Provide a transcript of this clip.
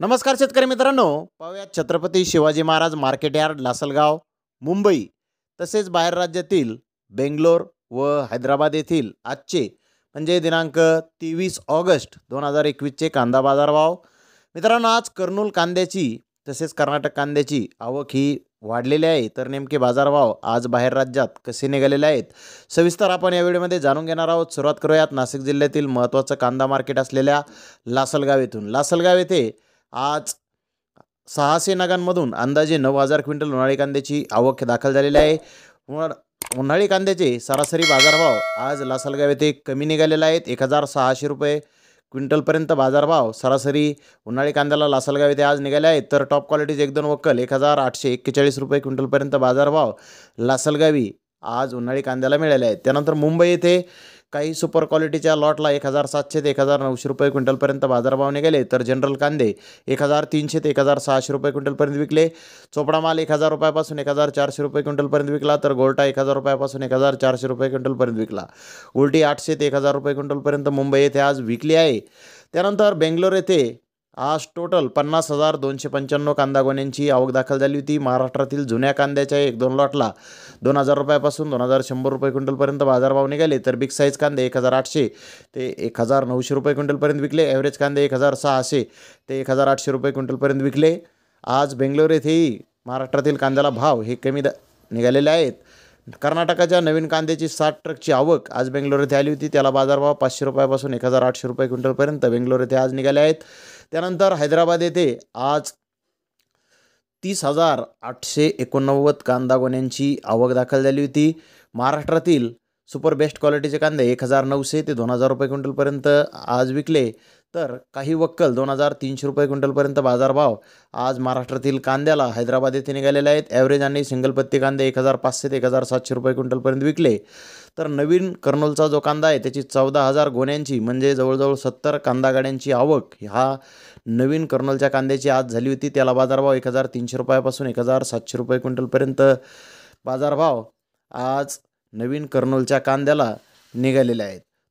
नमस्कार शेतकरी मित्रांनो पाहूया छत्रपती शिवाजी महाराज मार्केट यार्ड लासलगाव मुंबई तसेच बाहेर राज्यातील बेंगलोर व हैदराबाद येथील आजचे म्हणजे दिनांक तेवीस ऑगस्ट दोन हजार एकवीसचे कांदा बाजारभाव मित्रांनो आज कर्नूल कांद्याची तसेच कर्नाटक कांद्याची आवक ही वाढलेली आहे तर नेमके बाजारभाव आज बाहेर राज्यात कसे निघालेले आहेत सविस्तर आपण या व्हिडिओमध्ये जाणून घेणार आहोत सुरुवात करूयात नाशिक जिल्ह्यातील महत्त्वाचं कांदा मार्केट असलेल्या लासलगाव येथून लासलगाव येथे आज सहाशे नगांमधून अंदाजे नऊ हजार क्विंटल उन्हाळी कांद्याची आवक दाखल झालेली आहे उन्हाळी कांद्याचे सरासरी बाजारभाव आज लासलगाव येथे कमी निघालेला आहेत एक हजार सहाशे रुपये क्विंटलपर्यंत बाजारभाव सरासरी उन्हाळी कांद्याला लासलगाव येथे आज निघाले आहेत तर टॉप क्वालिटीचे एक दोन वक्कल एक हजार आठशे एक्केचाळीस रुपये क्विंटलपर्यंत बाजारभाव लासलगावी आज उन्हाळी कांद्याला मिळाले आहेत त्यानंतर मुंबई येथे काही सुपर क्वालिटीच्या लॉटला एक हजार सातशे ते एक हजार नऊशे रुपये क्विंटलपर्यंत बाजारभाव गेले तर जनरल कांदे एक हजार तीनशे ते एक हजार सहाशे रुपये क्विंटलपर्यंत विकले चोपडा माल एक हजार रुपयापासून एक हजार चारशे रुपये क्विंटलपर्यंत विकला तर गोल्टा एक हजार रुपयापासून एक हजार चारशे रुपये क्विंटलपर्यंत विकला उलटी आठशे ते एक हजार रुपये क्विंटलपर्यंत मुंबई येथे आज विकली आहे त्यानंतर बेंगलोर येथे आज टोटल पन्नास हजार दोनशे पंच्याण्णव कांदा गोण्यांची आवक दाखल झाली होती महाराष्ट्रातील जुन्या कांद्याच्या एक दोन लॉटला दोन हजार रुपयापासून दोन हजार शंभर रुपये क्विंटलपर्यंत बाजारभाव निघाले तर बिग साईज कांदे एक हजार आठशे ते एक हजार नऊशे रुपये क्विंटलपर्यंत विकले ॲव्हरेज कांदे एक हजार सहाशे ते एक हजार आठशे रुपये क्विंटलपर्यंत विकले आज बेंगलोर येथेही महाराष्ट्रातील कांद्याला भाव हे कमी द निघालेले आहेत कर्नाटकाच्या नवीन कांद्याची साठ ट्रकची आवक आज बेंगलोर येथे आली होती त्याला बाजारभाव पाचशे रुपयापासून एक हजार आठशे रुपये क्विंटलपर्यंत बेंगलोर येथे आज निघाले आहेत त्यानंतर हैदराबाद येथे आज तीस हजार आठशे एकोणनव्वद कांदा गोण्यांची आवक दाखल झाली होती महाराष्ट्रातील सुपर बेस्ट क्वालिटीचे कांदे एक हजार नऊशे ते दोन हजार रुपये क्विंटलपर्यंत आज विकले तर काही वक्कल दोन हजार तीनशे रुपये क्विंटलपर्यंत बाजारभाव आज महाराष्ट्रातील कांद्याला हैदराबाद येथे निघालेले आहेत ॲव्हरेज आणि सिंगलपत्ती कांदे एक हजार पाचशे ते एक हजार सातशे रुपये क्विंटलपर्यंत विकले तर नवीन कर्नोलचा जो कांदा आहे त्याची चौदा हजार गोण्यांची म्हणजे जवळजवळ सत्तर कांदा गाड्यांची आवक हा नवीन कर्नोलच्या कांद्याची आज झाली होती त्याला बाजारभाव एक हजार तीनशे रुपयापासून एक हजार सातशे रुपये क्विंटलपर्यंत बाजारभाव आज नवीन कर्नोलच्या कांद्याला निघालेले आहेत